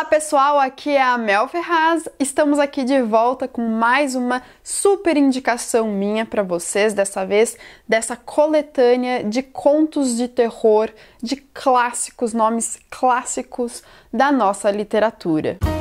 Olá pessoal, aqui é a Mel Ferraz. Estamos aqui de volta com mais uma super indicação minha para vocês, dessa vez dessa coletânea de contos de terror, de clássicos, nomes clássicos da nossa literatura. Música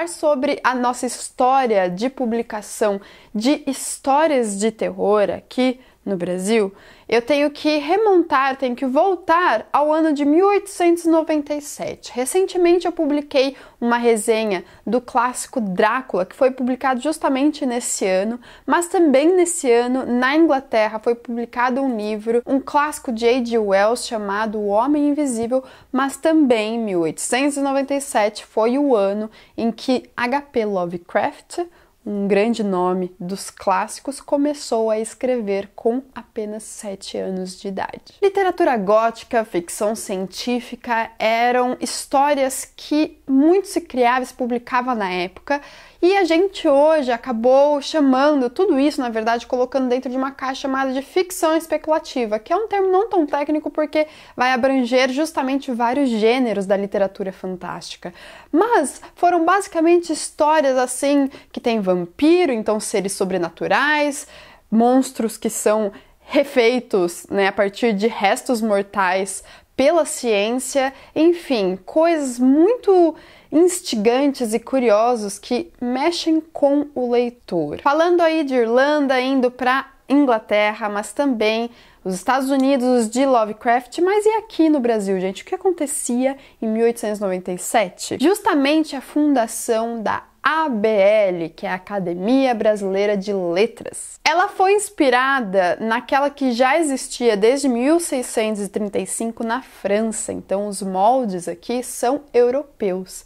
falar sobre a nossa história de publicação de histórias de terror aqui no Brasil, eu tenho que remontar, tenho que voltar ao ano de 1897. Recentemente eu publiquei uma resenha do clássico Drácula, que foi publicado justamente nesse ano, mas também nesse ano, na Inglaterra, foi publicado um livro, um clássico de H.G. Wells chamado O Homem Invisível, mas também 1897 foi o ano em que H.P. Lovecraft um grande nome dos clássicos, começou a escrever com apenas sete anos de idade. Literatura gótica, ficção científica eram histórias que muito se criava e se publicava na época e a gente hoje acabou chamando tudo isso, na verdade, colocando dentro de uma caixa chamada de ficção especulativa, que é um termo não tão técnico porque vai abranger justamente vários gêneros da literatura fantástica. Mas foram basicamente histórias assim que tem vampiro, então seres sobrenaturais, monstros que são refeitos né, a partir de restos mortais pela ciência, enfim, coisas muito instigantes e curiosos que mexem com o leitor. Falando aí de Irlanda, indo para Inglaterra, mas também os Estados Unidos de Lovecraft, mas e aqui no Brasil, gente? O que acontecia em 1897? Justamente a fundação da ABL, que é a Academia Brasileira de Letras. Ela foi inspirada naquela que já existia desde 1635 na França, então os moldes aqui são europeus.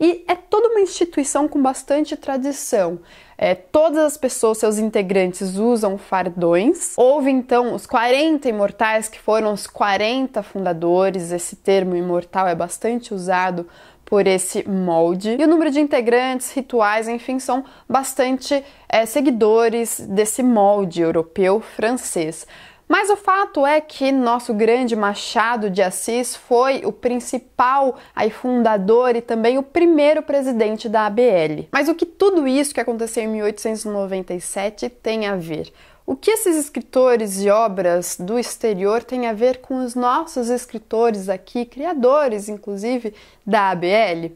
E é toda uma instituição com bastante tradição. É, todas as pessoas, seus integrantes, usam fardões. Houve então os 40 imortais, que foram os 40 fundadores. Esse termo imortal é bastante usado por esse molde. E o número de integrantes, rituais, enfim, são bastante é, seguidores desse molde europeu-francês. Mas o fato é que nosso grande Machado de Assis foi o principal aí fundador e também o primeiro presidente da ABL. Mas o que tudo isso que aconteceu em 1897 tem a ver? O que esses escritores e obras do exterior têm a ver com os nossos escritores aqui, criadores inclusive da ABL?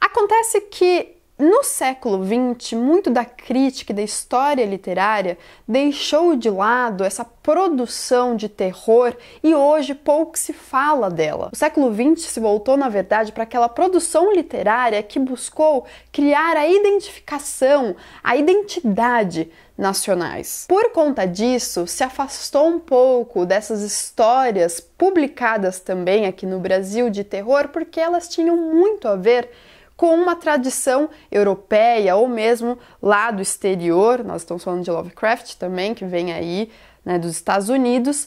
Acontece que no século XX, muito da crítica e da história literária deixou de lado essa produção de terror e hoje pouco se fala dela. O século XX se voltou, na verdade, para aquela produção literária que buscou criar a identificação, a identidade nacionais. Por conta disso, se afastou um pouco dessas histórias publicadas também aqui no Brasil de terror, porque elas tinham muito a ver com uma tradição europeia ou mesmo lá do exterior. Nós estamos falando de Lovecraft também, que vem aí né, dos Estados Unidos,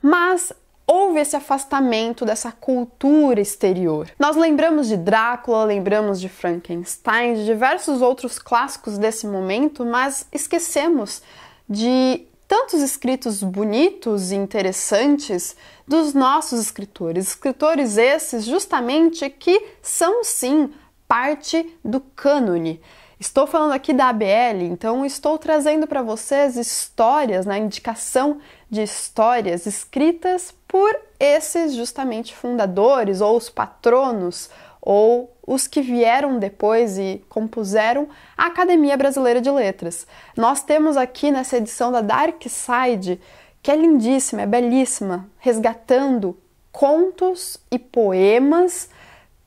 mas houve esse afastamento dessa cultura exterior. Nós lembramos de Drácula, lembramos de Frankenstein, de diversos outros clássicos desse momento, mas esquecemos de tantos escritos bonitos e interessantes dos nossos escritores. Escritores esses justamente que são sim parte do cânone. Estou falando aqui da ABL, então estou trazendo para vocês histórias, na né, indicação de histórias escritas por esses justamente fundadores ou os patronos ou os que vieram depois e compuseram a Academia Brasileira de Letras. Nós temos aqui nessa edição da Dark Side, que é lindíssima, é belíssima, resgatando contos e poemas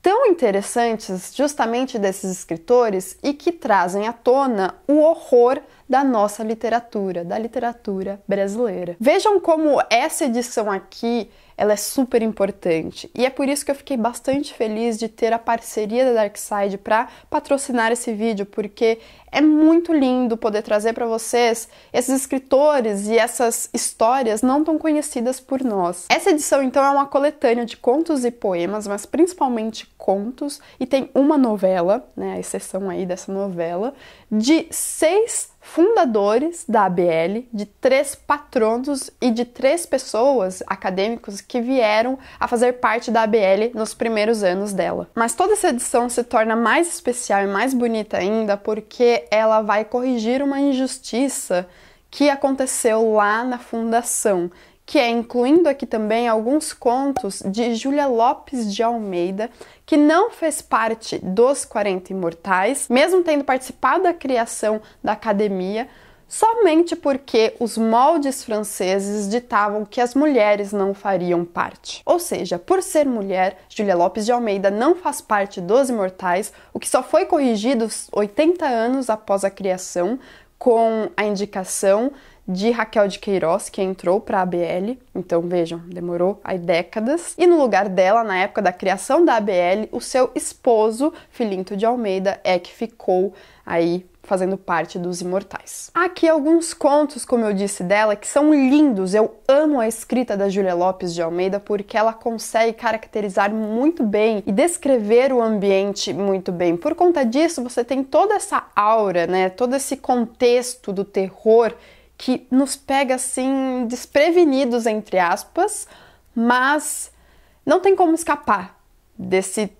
tão interessantes justamente desses escritores e que trazem à tona o horror da nossa literatura, da literatura brasileira. Vejam como essa edição aqui ela é super importante. E é por isso que eu fiquei bastante feliz de ter a parceria da Darkside para patrocinar esse vídeo, porque é muito lindo poder trazer para vocês esses escritores e essas histórias não tão conhecidas por nós. Essa edição então é uma coletânea de contos e poemas, mas principalmente contos, e tem uma novela, né, a exceção aí dessa novela, de seis fundadores da ABL, de três patronos e de três pessoas acadêmicos que vieram a fazer parte da ABL nos primeiros anos dela. Mas toda essa edição se torna mais especial e mais bonita ainda porque ela vai corrigir uma injustiça que aconteceu lá na fundação que é incluindo aqui também alguns contos de Júlia Lopes de Almeida, que não fez parte dos 40 Imortais, mesmo tendo participado da criação da academia, somente porque os moldes franceses ditavam que as mulheres não fariam parte. Ou seja, por ser mulher, Julia Lopes de Almeida não faz parte dos Imortais, o que só foi corrigido 80 anos após a criação, com a indicação de Raquel de Queiroz, que entrou para a ABL. Então vejam, demorou aí décadas. E no lugar dela, na época da criação da ABL, o seu esposo, Filinto de Almeida, é que ficou aí fazendo parte dos imortais. Aqui alguns contos, como eu disse dela, que são lindos. Eu amo a escrita da Julia Lopes de Almeida porque ela consegue caracterizar muito bem e descrever o ambiente muito bem. Por conta disso, você tem toda essa aura, né? Todo esse contexto do terror que nos pega assim desprevenidos entre aspas, mas não tem como escapar desse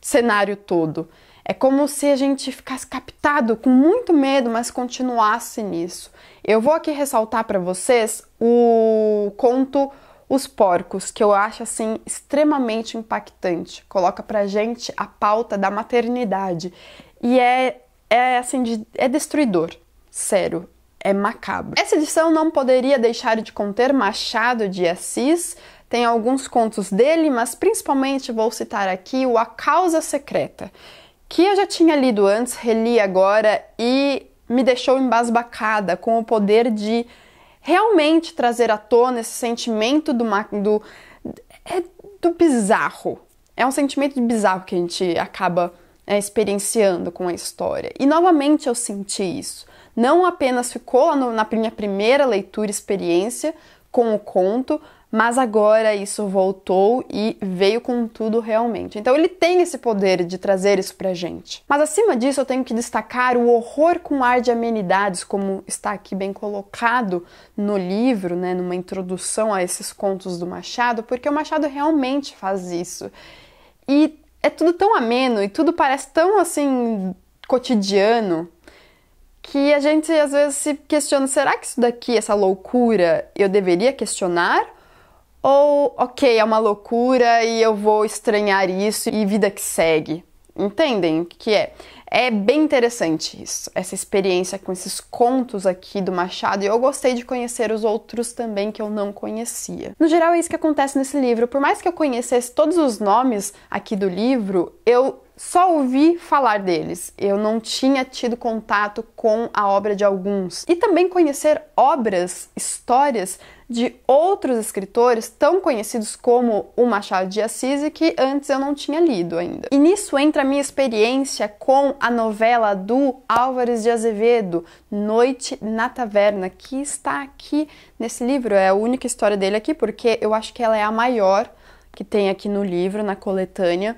cenário todo. É como se a gente ficasse captado com muito medo, mas continuasse nisso. Eu vou aqui ressaltar para vocês o conto Os Porcos, que eu acho assim extremamente impactante. Coloca pra gente a pauta da maternidade e é é assim de, é destruidor, sério é macabro. Essa edição não poderia deixar de conter Machado de Assis, tem alguns contos dele, mas principalmente vou citar aqui o A Causa Secreta, que eu já tinha lido antes, reli agora e me deixou embasbacada com o poder de realmente trazer à tona esse sentimento do, do, é, do bizarro. É um sentimento de bizarro que a gente acaba é, experienciando com a história. E novamente eu senti isso não apenas ficou lá no, na minha primeira leitura experiência com o conto, mas agora isso voltou e veio com tudo realmente. Então ele tem esse poder de trazer isso pra gente. Mas acima disso, eu tenho que destacar o horror com ar de amenidades, como está aqui bem colocado no livro, né, numa introdução a esses contos do Machado, porque o Machado realmente faz isso. E é tudo tão ameno e tudo parece tão assim cotidiano que a gente às vezes se questiona: será que isso daqui, essa loucura, eu deveria questionar? Ou, ok, é uma loucura e eu vou estranhar isso e vida que segue? Entendem o que é? É bem interessante isso, essa experiência com esses contos aqui do Machado, e eu gostei de conhecer os outros também que eu não conhecia. No geral, é isso que acontece nesse livro. Por mais que eu conhecesse todos os nomes aqui do livro, eu só ouvi falar deles. Eu não tinha tido contato com a obra de alguns. E também conhecer obras, histórias de outros escritores tão conhecidos como o Machado de Assis e que antes eu não tinha lido ainda. E nisso entra a minha experiência com a novela do Álvares de Azevedo, Noite na Taverna, que está aqui nesse livro. É a única história dele aqui, porque eu acho que ela é a maior que tem aqui no livro, na coletânea.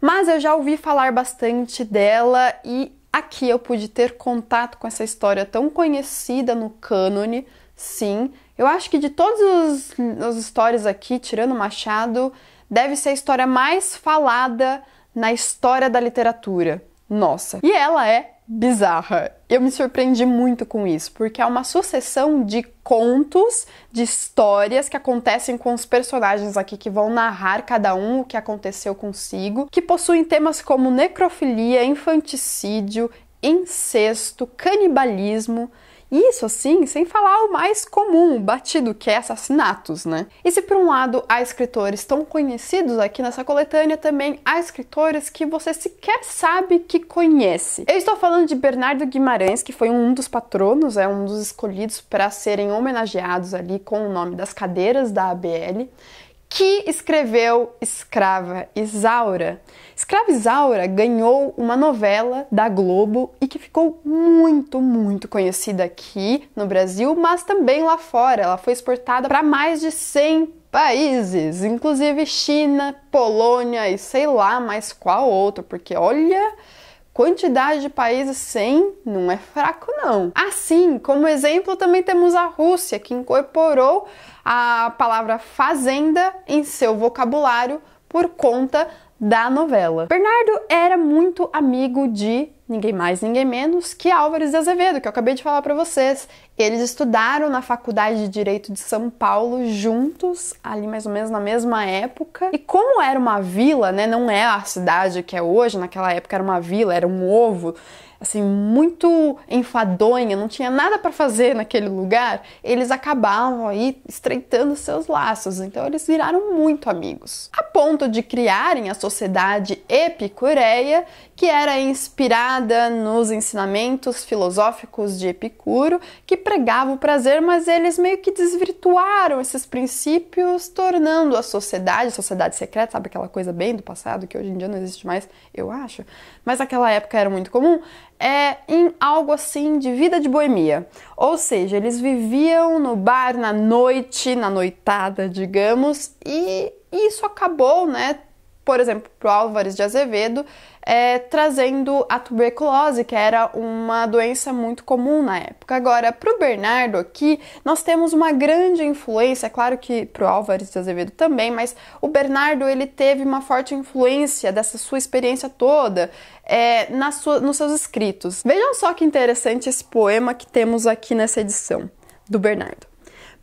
Mas eu já ouvi falar bastante dela e aqui eu pude ter contato com essa história tão conhecida no cânone, sim. Eu acho que de todas as histórias aqui, tirando Machado, deve ser a história mais falada na história da literatura nossa. E ela é bizarra. Eu me surpreendi muito com isso, porque é uma sucessão de contos, de histórias que acontecem com os personagens aqui que vão narrar cada um o que aconteceu consigo, que possuem temas como necrofilia, infanticídio, incesto, canibalismo, isso assim, sem falar o mais comum, batido, que é assassinatos, né? E se por um lado há escritores tão conhecidos aqui nessa coletânea, também há escritores que você sequer sabe que conhece. Eu estou falando de Bernardo Guimarães, que foi um dos patronos, é um dos escolhidos para serem homenageados ali com o nome das cadeiras da ABL que escreveu Escrava Isaura. Escrava Isaura ganhou uma novela da Globo e que ficou muito, muito conhecida aqui no Brasil, mas também lá fora. Ela foi exportada para mais de 100 países, inclusive China, Polônia e sei lá mais qual outro, porque olha, quantidade de países sem não é fraco não. Assim, como exemplo, também temos a Rússia, que incorporou a palavra fazenda em seu vocabulário por conta da novela. Bernardo era muito amigo de ninguém mais, ninguém menos que Álvares de Azevedo, que eu acabei de falar para vocês. Eles estudaram na Faculdade de Direito de São Paulo juntos, ali mais ou menos na mesma época. E como era uma vila, né, não é a cidade que é hoje, naquela época era uma vila, era um ovo, assim muito enfadonha, não tinha nada para fazer naquele lugar, eles acabavam aí estreitando seus laços. Então eles viraram muito amigos, a ponto de criarem a sociedade epicureia, que era inspirada nos ensinamentos filosóficos de Epicuro, que pregava o prazer, mas eles meio que desvirtuaram esses princípios, tornando a sociedade, sociedade secreta, sabe aquela coisa bem do passado que hoje em dia não existe mais, eu acho, mas naquela época era muito comum, é em algo assim de vida de boemia. Ou seja, eles viviam no bar na noite, na noitada, digamos, e isso acabou, né, por exemplo, para o Álvares de Azevedo, é, trazendo a tuberculose, que era uma doença muito comum na época. Agora, para o Bernardo aqui, nós temos uma grande influência, é claro que para o Álvares de Azevedo também, mas o Bernardo ele teve uma forte influência dessa sua experiência toda é, na sua, nos seus escritos. Vejam só que interessante esse poema que temos aqui nessa edição do Bernardo.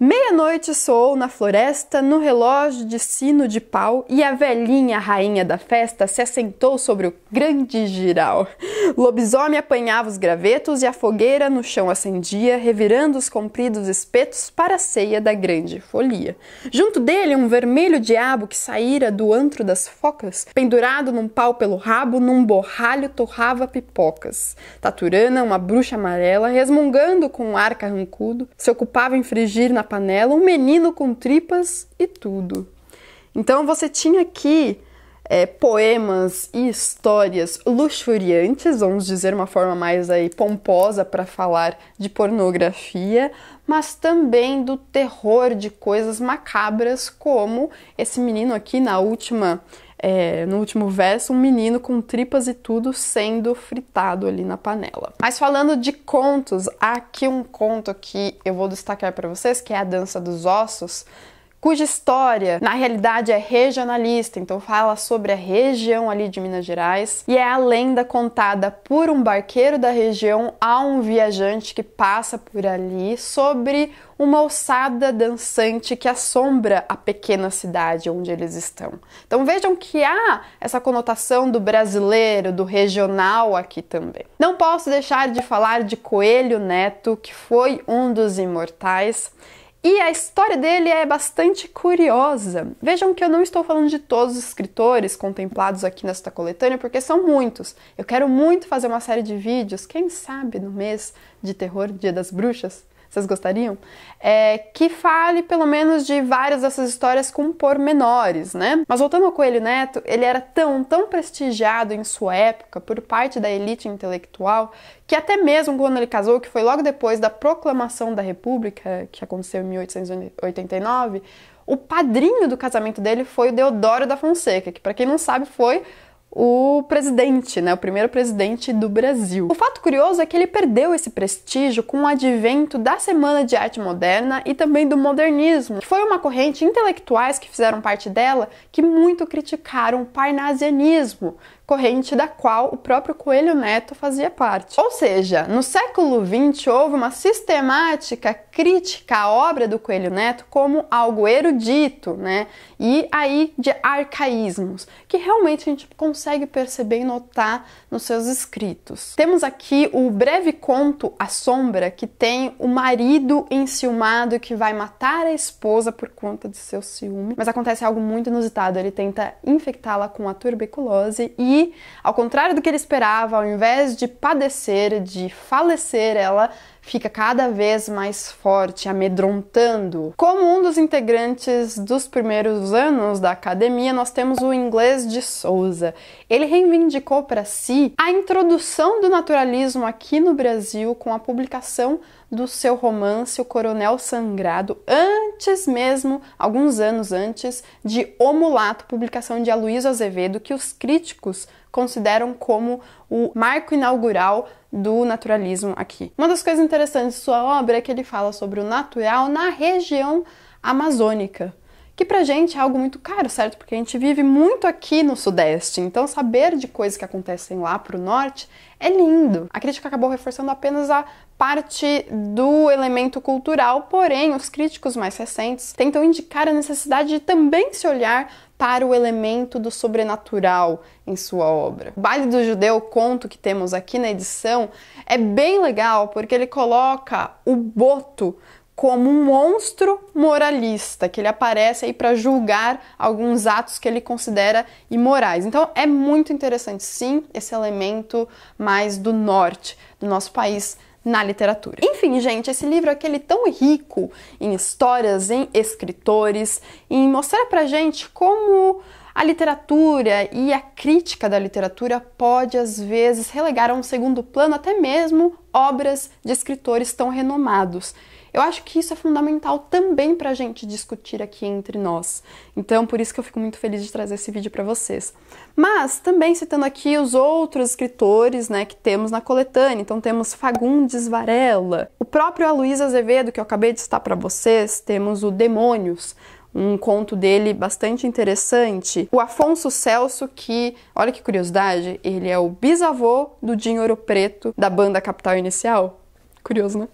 Meia-noite soou na floresta, no relógio de sino de pau, e a velhinha rainha da festa se assentou sobre o grande giral. Lobisomem apanhava os gravetos e a fogueira no chão acendia, revirando os compridos espetos para a ceia da grande folia. Junto dele, um vermelho diabo que saíra do antro das focas, pendurado num pau pelo rabo, num borralho torrava pipocas. Taturana, uma bruxa amarela, resmungando com um ar carrancudo, se ocupava em frigir na panela, um menino com tripas e tudo. Então você tinha aqui é, poemas e histórias luxuriantes, vamos dizer uma forma mais aí pomposa para falar de pornografia, mas também do terror de coisas macabras, como esse menino aqui na última é, no último verso, um menino com tripas e tudo sendo fritado ali na panela. Mas falando de contos, há aqui um conto que eu vou destacar para vocês, que é A Dança dos Ossos, cuja história na realidade é regionalista, então fala sobre a região ali de Minas Gerais e é a lenda contada por um barqueiro da região a um viajante que passa por ali sobre uma ossada dançante que assombra a pequena cidade onde eles estão. Então vejam que há essa conotação do brasileiro, do regional aqui também. Não posso deixar de falar de Coelho Neto, que foi um dos imortais e a história dele é bastante curiosa. Vejam que eu não estou falando de todos os escritores contemplados aqui nesta coletânea, porque são muitos. Eu quero muito fazer uma série de vídeos, quem sabe no mês de terror, Dia das Bruxas, vocês gostariam? É, que fale pelo menos de várias dessas histórias com pormenores, né? Mas voltando ao Coelho Neto, ele era tão, tão prestigiado em sua época por parte da elite intelectual que até mesmo quando ele casou, que foi logo depois da proclamação da República, que aconteceu em 1889, o padrinho do casamento dele foi o Deodoro da Fonseca, que para quem não sabe foi o presidente, né, o primeiro presidente do Brasil. O fato curioso é que ele perdeu esse prestígio com o advento da Semana de Arte Moderna e também do modernismo, que foi uma corrente intelectuais que fizeram parte dela que muito criticaram o parnasianismo corrente da qual o próprio Coelho Neto fazia parte. Ou seja, no século XX houve uma sistemática crítica à obra do Coelho Neto como algo erudito, né? E aí de arcaísmos, que realmente a gente consegue perceber e notar nos seus escritos. Temos aqui o breve conto A Sombra, que tem o marido enciumado que vai matar a esposa por conta de seu ciúme, mas acontece algo muito inusitado, ele tenta infectá-la com a tuberculose e e, ao contrário do que ele esperava, ao invés de padecer, de falecer, ela fica cada vez mais forte, amedrontando. Como um dos integrantes dos primeiros anos da academia, nós temos o inglês de Souza. Ele reivindicou para si a introdução do naturalismo aqui no Brasil com a publicação do seu romance O Coronel Sangrado, antes mesmo, alguns anos antes, de O Mulato, publicação de Aloysio Azevedo, que os críticos consideram como o marco inaugural do naturalismo aqui. Uma das coisas interessantes de sua obra é que ele fala sobre o natural na região amazônica, que pra gente é algo muito caro, certo? Porque a gente vive muito aqui no Sudeste, então saber de coisas que acontecem lá pro Norte é lindo. A crítica acabou reforçando apenas a parte do elemento cultural, porém, os críticos mais recentes tentam indicar a necessidade de também se olhar para o elemento do sobrenatural em sua obra. O Baile do Judeu, conto que temos aqui na edição, é bem legal porque ele coloca o boto como um monstro moralista, que ele aparece aí para julgar alguns atos que ele considera imorais. Então é muito interessante, sim, esse elemento mais do norte do nosso país na literatura. Enfim, gente, esse livro é aquele tão rico em histórias, em escritores, em mostrar pra gente como a literatura e a crítica da literatura pode às vezes relegar a um segundo plano até mesmo obras de escritores tão renomados. Eu acho que isso é fundamental também para a gente discutir aqui entre nós. Então, por isso que eu fico muito feliz de trazer esse vídeo para vocês. Mas também citando aqui os outros escritores, né, que temos na coletânea. Então temos Fagundes Varela, o próprio Aloysio Azevedo que eu acabei de citar para vocês, temos o Demônios, um conto dele bastante interessante. O Afonso Celso, que, olha que curiosidade, ele é o bisavô do Dinho Ouro Preto da banda Capital Inicial. Curioso, né?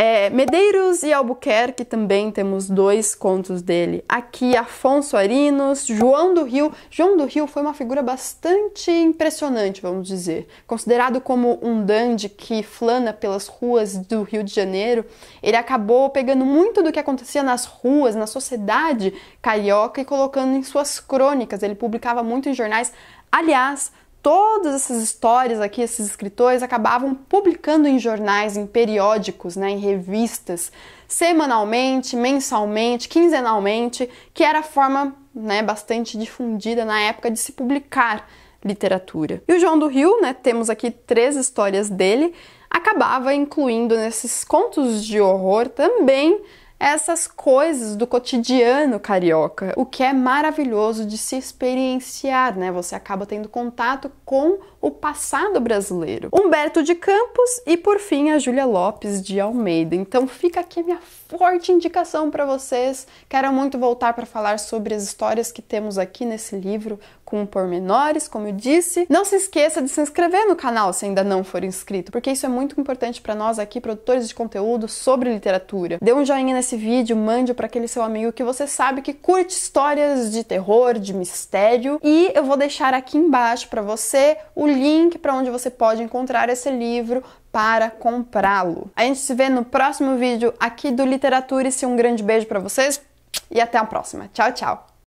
É, Medeiros e Albuquerque também temos dois contos dele. Aqui, Afonso Arinos, João do Rio. João do Rio foi uma figura bastante impressionante, vamos dizer. Considerado como um dandy que flana pelas ruas do Rio de Janeiro, ele acabou pegando muito do que acontecia nas ruas, na sociedade carioca e colocando em suas crônicas. Ele publicava muito em jornais. Aliás, todas essas histórias aqui, esses escritores acabavam publicando em jornais, em periódicos, né, em revistas, semanalmente, mensalmente, quinzenalmente, que era a forma né, bastante difundida na época de se publicar literatura. E o João do Rio, né, temos aqui três histórias dele, acabava incluindo nesses contos de horror também essas coisas do cotidiano carioca, o que é maravilhoso de se experienciar, né? Você acaba tendo contato com o passado brasileiro. Humberto de Campos e por fim a Júlia Lopes de Almeida. Então fica aqui a minha forte indicação para vocês. Quero muito voltar para falar sobre as histórias que temos aqui nesse livro com pormenores, como eu disse. Não se esqueça de se inscrever no canal se ainda não for inscrito, porque isso é muito importante para nós aqui produtores de conteúdo sobre literatura. Dê um joinha nesse vídeo, mande para aquele seu amigo que você sabe que curte histórias de terror, de mistério, e eu vou deixar aqui embaixo para você o link para onde você pode encontrar esse livro para comprá-lo. A gente se vê no próximo vídeo aqui do Literatura e se um grande beijo para vocês e até a próxima. Tchau, tchau.